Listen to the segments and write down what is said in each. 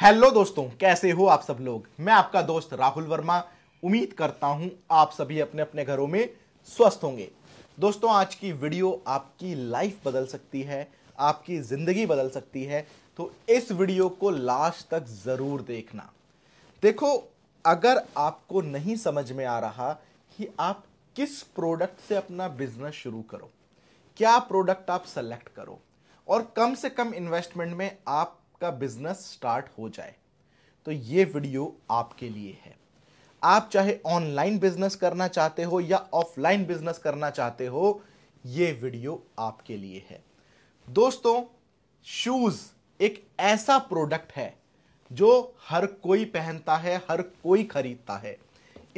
Hello दोस्तों कैसे हो आप सब लोग मैं आपका दोस्त राहुल वर्मा उम्मीद करता हूं आप सभी अपने अपने घरों में स्वस्थ होंगे दोस्तों आज की वीडियो आपकी लाइफ बदल सकती है आपकी ज़िंदगी बदल सकती है तो इस वीडियो को लास्ट तक ज़रूर देखना देखो अगर आपको नहीं समझ में आ रहा कि आप किस प्रोडक्ट से अपना बिजनेस शुरू करो क्या प्रोडक्ट आप सेलेक्ट करो और कम से कम इन्वेस्टमेंट में आप का बिजनेस स्टार्ट हो जाए तो ये वीडियो आपके लिए है आप चाहे ऑनलाइन बिजनेस करना चाहते हो या ऑफलाइन बिजनेस करना चाहते हो ये वीडियो आपके लिए है दोस्तों शूज एक ऐसा प्रोडक्ट है जो हर कोई पहनता है हर कोई खरीदता है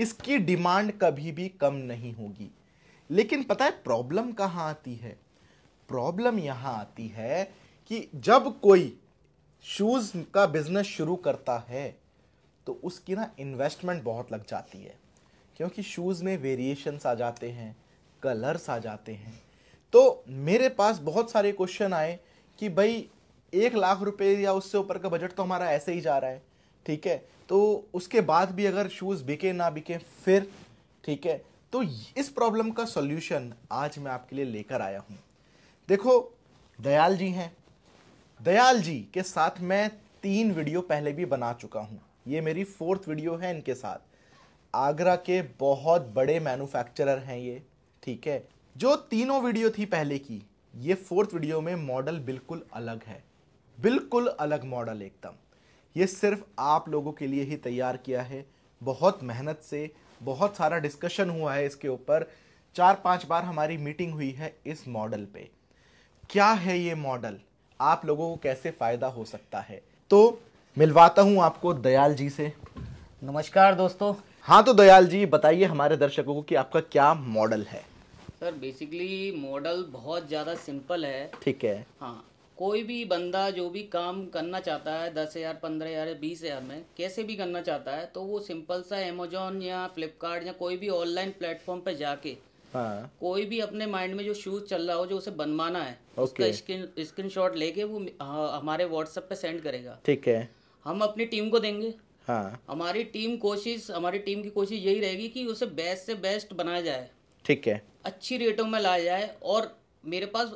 इसकी डिमांड कभी भी कम नहीं होगी लेकिन पता है प्रॉब्लम कहाँ आती है प्रॉब्लम यहां आती है कि जब कोई शूज़ का बिज़नेस शुरू करता है तो उसकी ना इन्वेस्टमेंट बहुत लग जाती है क्योंकि शूज़ में वेरिएशंस आ जाते हैं कलर्स आ जाते हैं तो मेरे पास बहुत सारे क्वेश्चन आए कि भाई एक लाख रुपए या उससे ऊपर का बजट तो हमारा ऐसे ही जा रहा है ठीक है तो उसके बाद भी अगर शूज़ बिके ना बिके फिर ठीक है तो इस प्रॉब्लम का सॉल्यूशन आज मैं आपके लिए लेकर आया हूँ देखो दयाल जी हैं दयाल जी के साथ मैं तीन वीडियो पहले भी बना चुका हूँ ये मेरी फोर्थ वीडियो है इनके साथ आगरा के बहुत बड़े मैन्युफैक्चरर हैं ये ठीक है जो तीनों वीडियो थी पहले की ये फोर्थ वीडियो में मॉडल बिल्कुल अलग है बिल्कुल अलग मॉडल एकदम ये सिर्फ आप लोगों के लिए ही तैयार किया है बहुत मेहनत से बहुत सारा डिस्कशन हुआ है इसके ऊपर चार पांच बार हमारी मीटिंग हुई है इस मॉडल पे क्या है ये मॉडल आप लोगों को कैसे फ़ायदा हो सकता है तो मिलवाता हूँ आपको दयाल जी से नमस्कार दोस्तों हाँ तो दयाल जी बताइए हमारे दर्शकों को कि आपका क्या मॉडल है सर बेसिकली मॉडल बहुत ज़्यादा सिंपल है ठीक है हाँ कोई भी बंदा जो भी काम करना चाहता है दस हज़ार पंद्रह हज़ार बीस हज़ार में कैसे भी करना चाहता है तो वो सिंपल सा अमेजोन या फ्लिपकार्ट या कोई भी ऑनलाइन प्लेटफॉर्म पर जाके हाँ। कोई भी अपने माइंड में जो शूज चल रहा हो जो उसे बनवाना है उसका स्क्रीन स्क्रीन शॉट लेके वो हाँ, हमारे व्हाट्सएप पे सेंड करेगा ठीक है हम अपनी टीम को देंगे हाँ। हमारी टीम कोशिश हमारी टीम की कोशिश यही रहेगी कि उसे बेस्ट से बेस्ट बनाया जाए ठीक है अच्छी रेटों में लाया जाए और मेरे पास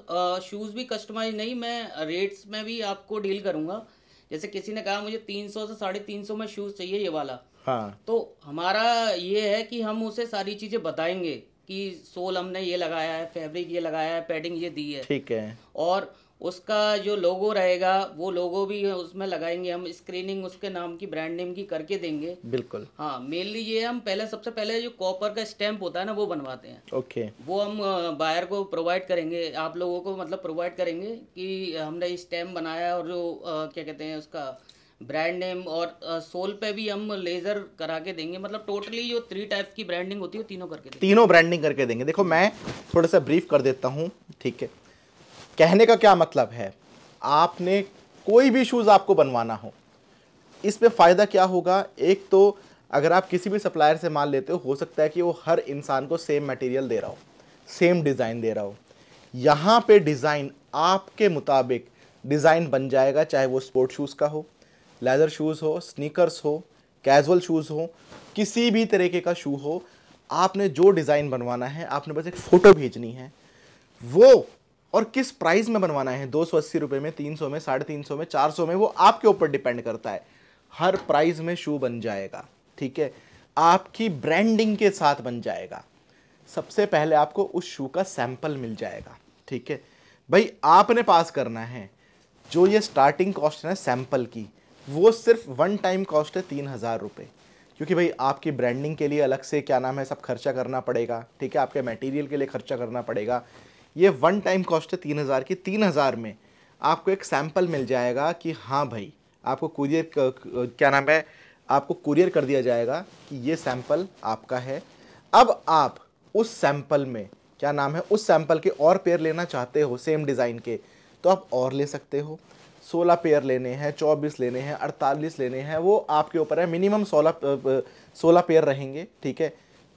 शूज़ भी कस्टमाइज नहीं मैं रेट्स में भी आपको डील करूँगा जैसे किसी ने कहा मुझे तीन सौ से साढ़े तीन सौ में शूज़ चाहिए ये वाला हाँ तो हमारा ये है कि हम उसे सारी चीज़ें बताएंगे कि सोल हमने ये लगाया है फैब्रिक ये लगाया है पैडिंग ये दी है ठीक है और उसका जो लोगो रहेगा वो लोगो भी उसमें लगाएंगे हम स्क्रीनिंग उसके नाम की ब्रांड नेम की करके देंगे बिल्कुल हाँ मेनली ये हम पहले सबसे पहले जो कॉपर का स्टैम्प होता है ना वो बनवाते हैं ओके वो हम बायर को प्रोवाइड करेंगे आप लोगों को मतलब प्रोवाइड करेंगे कि हमने स्टैम्प बनाया और जो आ, क्या कहते हैं उसका ब्रांड नेम और सोल पे भी हम लेजर करा के देंगे मतलब टोटली जो थ्री टाइप की ब्रांडिंग होती है तीनों करके तीनों ब्रांडिंग करके देंगे देखो मैं थोड़ा सा ब्रीफ कर देता हूँ ठीक है कहने का क्या मतलब है आपने कोई भी शूज़ आपको बनवाना हो इस पर फ़ायदा क्या होगा एक तो अगर आप किसी भी सप्लायर से माल लेते हो हो सकता है कि वो हर इंसान को सेम मटेरियल दे रहा हो सेम डिज़ाइन दे रहा हो यहाँ पे डिज़ाइन आपके मुताबिक डिज़ाइन बन जाएगा चाहे वो स्पोर्ट शूज़ का हो लेदर शूज़ हो स्नीकर्स हो कैजुअल शूज़ हो किसी भी तरीके का शू हो आपने जो डिज़ाइन बनवाना है आपने बस एक फ़ोटो भेजनी है वो और किस प्राइस में बनवाना है दो सौ अस्सी रुपये में तीन सौ में साढ़े तीन सौ में चार सौ में वो आपके ऊपर डिपेंड करता है हर प्राइस में शू बन जाएगा ठीक है आपकी ब्रांडिंग के साथ बन जाएगा सबसे पहले आपको उस शू का सैंपल मिल जाएगा ठीक है भाई आपने पास करना है जो ये स्टार्टिंग कॉस्ट है सैंपल की वो सिर्फ वन टाइम कॉस्ट है तीन हज़ार रुपये क्योंकि भाई आपकी ब्रांडिंग के लिए अलग से क्या नाम है सब खर्चा करना पड़ेगा ठीक है आपके मटेरियल के लिए खर्चा करना पड़ेगा ये वन टाइम कॉस्ट है तीन हज़ार की तीन हज़ार में आपको एक सैम्पल मिल जाएगा कि हाँ भाई आपको कुरियर क्या नाम है आपको कुरियर कर दिया जाएगा कि ये सैम्पल आपका है अब आप उस सैम्पल में क्या नाम है उस सैम्पल के और पेयर लेना चाहते हो सेम डिज़ाइन के तो आप और ले सकते हो सोलह पेयर लेने हैं चौबीस लेने हैं अड़तालीस लेने हैं वो आपके ऊपर है मिनिमम सोलह सोलह पेयर रहेंगे ठीक है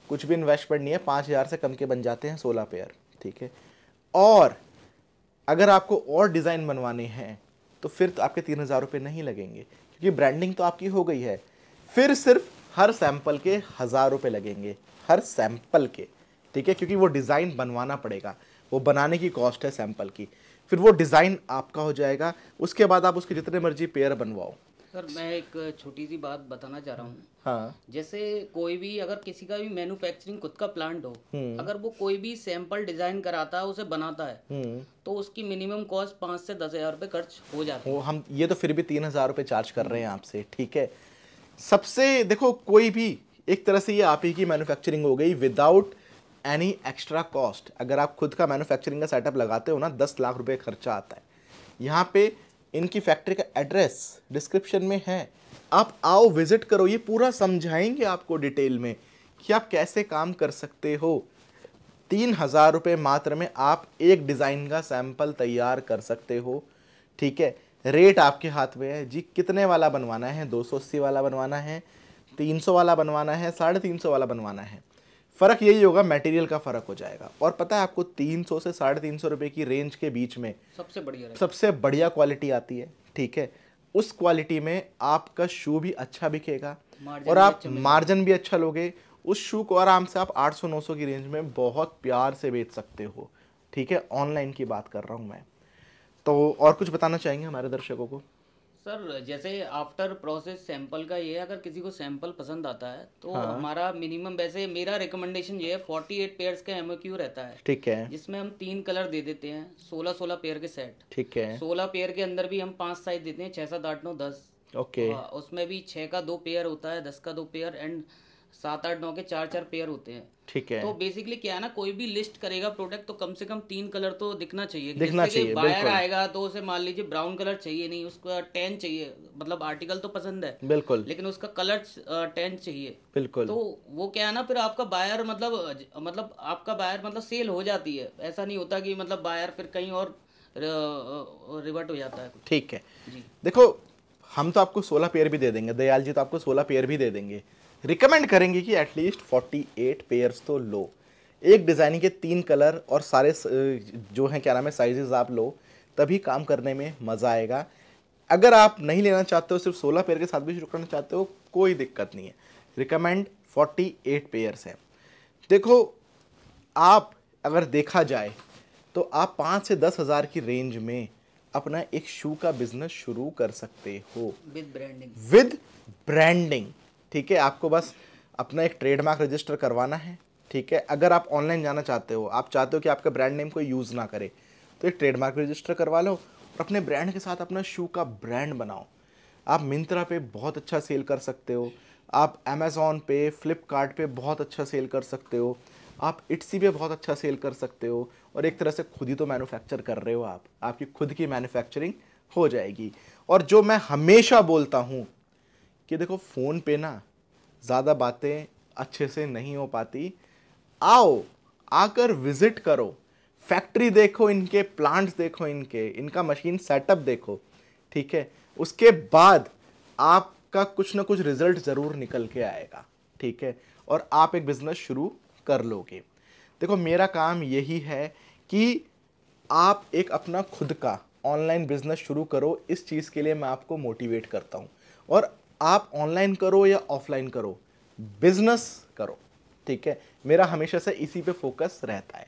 कुछ भी इन्वेस्टमेंट नहीं है पाँच हज़ार से कम के बन जाते हैं सोलह पेयर ठीक है और अगर आपको और डिज़ाइन बनवाने हैं तो फिर तो आपके तीन हज़ार रुपये नहीं लगेंगे क्योंकि ब्रांडिंग तो आपकी हो गई है फिर सिर्फ हर सैंपल के हज़ार रुपये लगेंगे हर सैंपल के ठीक है क्योंकि वो डिज़ाइन बनवाना पड़ेगा वो बनाने की कॉस्ट है सैंपल की फिर वो डिज़ाइन आपका हो जाएगा उसके बाद आप उसके जितने मर्जी पेयर बनवाओ सर मैं एक छोटी सी बात बताना चाह रहा हूँ हाँ जैसे कोई भी अगर किसी का भी मैन्युफैक्चरिंग खुद का प्लांट हो हम्म। अगर वो कोई भी सैंपल डिजाइन कराता है उसे बनाता है हम्म। तो उसकी मिनिमम कॉस्ट पाँच से दस हजार रुपये खर्च हो जाता है हम ये तो फिर भी तीन हजार रुपये चार्ज कर रहे हैं आपसे ठीक है सबसे देखो कोई भी एक तरह से ये आप ही की मैन्युफैक्चरिंग हो गई विदाउट एनी एक्स्ट्रा कॉस्ट अगर आप खुद का मैन्युफैक्चरिंग का सेटअप लगाते हो ना दस लाख रुपये खर्चा आता है यहाँ पे इनकी फैक्ट्री का एड्रेस डिस्क्रिप्शन में है आप आओ विजिट करो ये पूरा समझाएंगे आपको डिटेल में कि आप कैसे काम कर सकते हो तीन हज़ार रुपये मात्र में आप एक डिज़ाइन का सैंपल तैयार कर सकते हो ठीक है रेट आपके हाथ में है जी कितने वाला बनवाना है दो सौ अस्सी वाला बनवाना है तीन सौ वाला बनवाना है साढ़े तीन सौ वाला बनवाना है फ़र्क यही होगा मटेरियल का फ़र्क हो जाएगा और पता है आपको 300 से साढ़े तीन सौ रुपये की रेंज के बीच में सबसे बढ़िया सबसे बढ़िया क्वालिटी आती है ठीक है उस क्वालिटी में आपका शू भी अच्छा बिकेगा और आप मार्जिन अच्छा भी अच्छा लोगे उस शू को आराम से आप 800-900 की रेंज में बहुत प्यार से बेच सकते हो ठीक है ऑनलाइन की बात कर रहा हूँ मैं तो और कुछ बताना चाहेंगे हमारे दर्शकों को सर जैसे आफ्टर प्रोसेस सैंपल का ये अगर किसी को सैंपल पसंद आता है तो हाँ। हमारा मिनिमम वैसे मेरा रिकमेंडेशन ये है फोर्टी एट पेयर का एमओ क्यू रहता है ठीक है जिसमें हम तीन कलर दे देते हैं सोलह सोलह पेयर के सेट ठीक है सोलह पेयर के अंदर भी हम पांच साइज देते हैं छह सात आठ नौ दस ओके हाँ, उसमें भी छह का दो पेयर होता है दस का दो पेयर एंड सात आठ नौ के चार चार पेयर होते हैं ठीक है तो बेसिकली क्या है ना कोई भी लिस्ट करेगा प्रोडक्ट तो कम से कम तीन कलर तो दिखना चाहिए दिखना चाहिए बायर आएगा तो उसे मान लीजिए ब्राउन कलर चाहिए नहीं उसका टेन चाहिए मतलब आर्टिकल तो पसंद है बिल्कुल लेकिन उसका कलर टेन चाहिए बिल्कुल तो वो क्या है ना फिर आपका बायर मतलब मतलब आपका बायर मतलब सेल हो जाती है ऐसा नहीं होता कि मतलब बायर फिर कहीं और रिवर्ट हो जाता है ठीक है देखो हम तो आपको सोलह पेयर भी दे देंगे दयाल जी तो आपको सोलह पेयर भी दे देंगे रिकमेंड करेंगे कि एटलीस्ट 48 पेयर्स तो लो एक डिज़ाइनिंग के तीन कलर और सारे जो हैं क्या नाम है साइजेस आप लो तभी काम करने में मज़ा आएगा अगर आप नहीं लेना चाहते हो सिर्फ 16 पेयर के साथ भी शुरू करना चाहते हो कोई दिक्कत नहीं है रिकमेंड 48 पेयर्स हैं देखो आप अगर देखा जाए तो आप पाँच से दस हज़ार की रेंज में अपना एक शू का बिजनेस शुरू कर सकते हो विद ब्रांडिंग विद ब्रांडिंग ठीक है आपको बस अपना एक ट्रेडमार्क रजिस्टर करवाना है ठीक है अगर आप ऑनलाइन जाना चाहते हो आप चाहते हो कि आपका ब्रांड नेम कोई यूज़ ना करे तो एक ट्रेडमार्क रजिस्टर करवा लो और अपने ब्रांड के साथ अपना शू का ब्रांड बनाओ आप मिंत्रा पे बहुत अच्छा सेल कर सकते हो आप अमेज़ोन पे फ्लिपकार्ट पे बहुत अच्छा सेल कर सकते हो आप इट्सी पे बहुत अच्छा सेल कर सकते हो और एक तरह से खुद ही तो मैन्युफैक्चर कर रहे हो आप आपकी खुद की मैन्युफैक्चरिंग हो जाएगी और जो मैं हमेशा बोलता हूँ कि देखो फ़ोन पे ना ज़्यादा बातें अच्छे से नहीं हो पाती आओ आकर विज़िट करो फैक्ट्री देखो इनके प्लांट्स देखो इनके इनका मशीन सेटअप देखो ठीक है उसके बाद आपका कुछ ना कुछ रिजल्ट ज़रूर निकल के आएगा ठीक है और आप एक बिज़नेस शुरू कर लोगे देखो मेरा काम यही है कि आप एक अपना खुद का ऑनलाइन बिज़नेस शुरू करो इस चीज़ के लिए मैं आपको मोटिवेट करता हूँ और आप ऑनलाइन करो या ऑफलाइन करो बिजनेस करो ठीक है मेरा हमेशा से इसी पे फोकस रहता है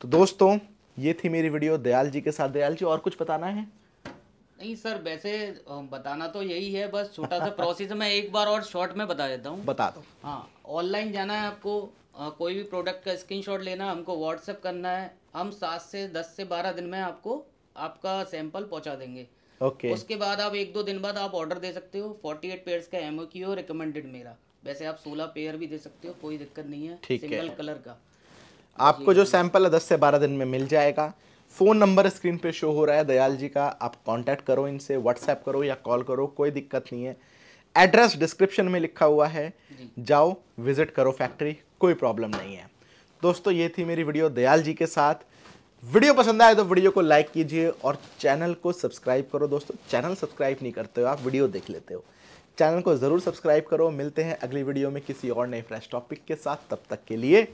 तो दोस्तों ये थी मेरी वीडियो दयाल जी के साथ दयाल जी और कुछ बताना है नहीं सर वैसे बताना तो यही है बस छोटा सा प्रोसेस मैं एक बार और शॉर्ट में बता देता हूँ बता दो हाँ ऑनलाइन जाना है आपको आ, कोई भी प्रोडक्ट का स्क्रीनशॉट लेना हमको व्हाट्सएप करना है हम सात से दस से बारह दिन में आपको आपका सैंपल पहुँचा देंगे ओके उसके बाद आप एक दो दिन बाद आप ऑर्डर दे सकते हो फोर्टी एट पेयर का एमओ की रिकमेंडेड मेरा वैसे आप सोलह पेयर भी दे सकते हो कोई दिक्कत नहीं है सिंगल कलर का आपको जो सैंपल है दस से बारह दिन में मिल जाएगा फ़ोन नंबर स्क्रीन पे शो हो रहा है दयाल जी का आप कांटेक्ट करो इनसे व्हाट्सएप करो या कॉल करो कोई दिक्कत नहीं है एड्रेस डिस्क्रिप्शन में लिखा हुआ है जाओ विजिट करो फैक्ट्री कोई प्रॉब्लम नहीं है दोस्तों ये थी मेरी वीडियो दयाल जी के साथ वीडियो पसंद आए तो वीडियो को लाइक कीजिए और चैनल को सब्सक्राइब करो दोस्तों चैनल सब्सक्राइब नहीं करते हो आप वीडियो देख लेते हो चैनल को ज़रूर सब्सक्राइब करो मिलते हैं अगली वीडियो में किसी और नए फ्रेश टॉपिक के साथ तब तक के लिए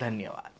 धन्यवाद